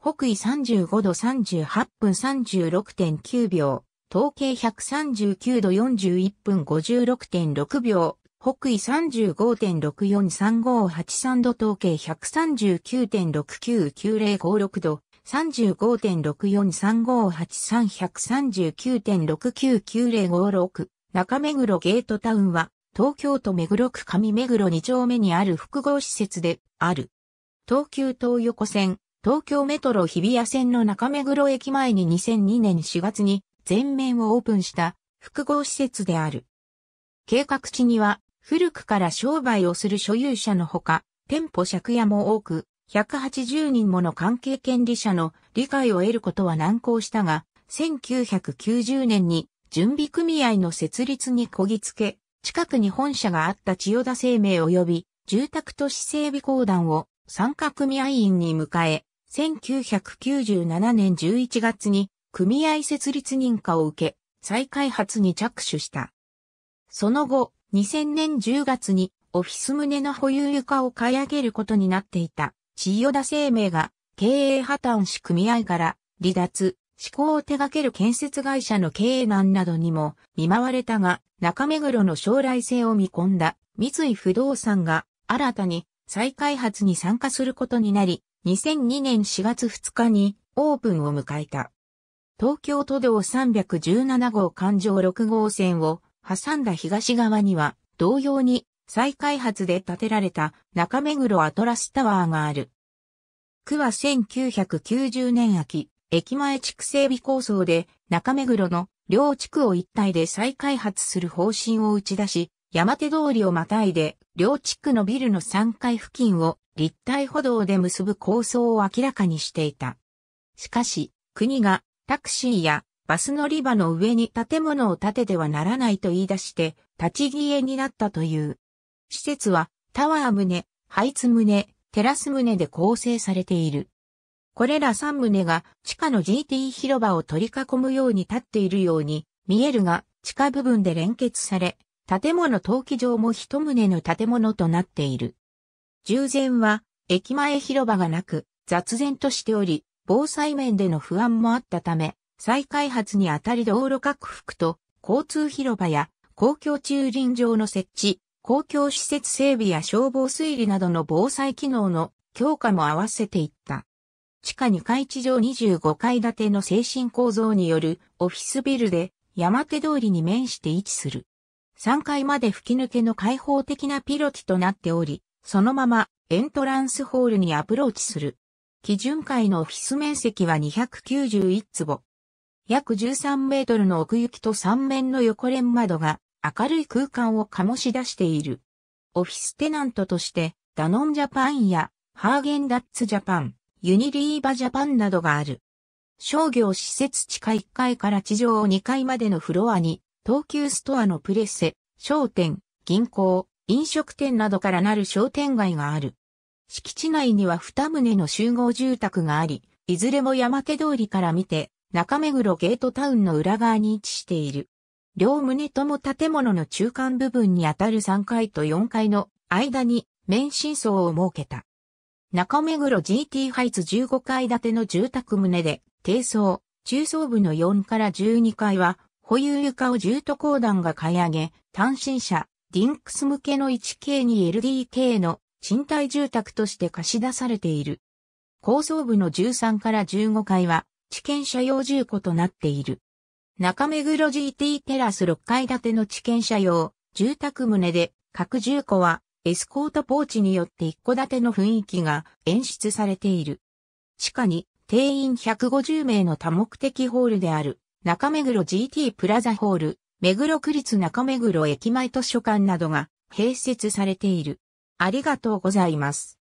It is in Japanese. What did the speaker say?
北緯35度38分36.9秒、統計139度41分56.6秒、北緯35.643583度統計139.699056度、35.64358339.699056 1、中目黒ゲートタウンは、東京都目黒区上目黒2丁目にある複合施設である。東急東横線、東京メトロ日比谷線の中目黒駅前に2002年4月に全面をオープンした複合施設である。計画地には古くから商売をする所有者のほか、店舗借家も多く、180人もの関係権利者の理解を得ることは難航したが、1990年に準備組合の設立にこぎつけ、近くに本社があった千代田生命及び住宅都市整備公団を参加組合員に迎え、1997年11月に組合設立認可を受け、再開発に着手した。その後、2000年10月にオフィス棟の保有床を買い上げることになっていた、千代田生命が経営破綻し組合から離脱、施考を手掛ける建設会社の経営難などにも見舞われたが、中目黒の将来性を見込んだ三井不動産が新たに再開発に参加することになり、2002年4月2日にオープンを迎えた。東京都道317号環状6号線を挟んだ東側には同様に再開発で建てられた中目黒アトラスタワーがある。区は1990年秋、駅前地区整備構想で中目黒の両地区を一体で再開発する方針を打ち出し、山手通りをまたいで両地区のビルの3階付近を立体歩道で結ぶ構想を明らかにしていた。しかし、国がタクシーやバス乗り場の上に建物を建ててはならないと言い出して立ち消えになったという。施設はタワー棟、ハイツ棟、テラス棟で構成されている。これら3棟が地下の GT 広場を取り囲むように立っているように見えるが地下部分で連結され建物登記場も一棟の建物となっている。従前は、駅前広場がなく、雑然としており、防災面での不安もあったため、再開発にあたり道路拡幅と、交通広場や、公共駐輪場の設置、公共施設整備や消防推理などの防災機能の強化も合わせていった。地下2階地上25階建ての精神構造によるオフィスビルで山手通りに面して位置する。3階まで吹き抜けの開放的なピロティとなっており、そのままエントランスホールにアプローチする。基準階のオフィス面積は291坪。約13メートルの奥行きと3面の横連窓が明るい空間を醸し出している。オフィステナントとしてダノンジャパンやハーゲンダッツジャパン、ユニリーバジャパンなどがある。商業施設地下1階から地上2階までのフロアに東急ストアのプレッセ、商店、銀行、飲食店などからなる商店街がある。敷地内には二棟の集合住宅があり、いずれも山手通りから見て、中目黒ゲートタウンの裏側に位置している。両棟とも建物の中間部分にあたる3階と4階の間に免震層を設けた。中目黒 GT ハイツ15階建ての住宅棟で、低層、中層部の4から12階は保有床を住都公団が買い上げ、単身者、ディンクス向けの 1K2LDK の賃貸住宅として貸し出されている。高層部の13から15階は、地権者用住戸となっている。中目黒 GT テラス6階建ての地権者用、住宅棟で、各住戸は、エスコートポーチによって一戸建ての雰囲気が演出されている。地下に定員150名の多目的ホールである。中目黒 GT プラザホール、目黒区立中目黒駅前図書館などが併設されている。ありがとうございます。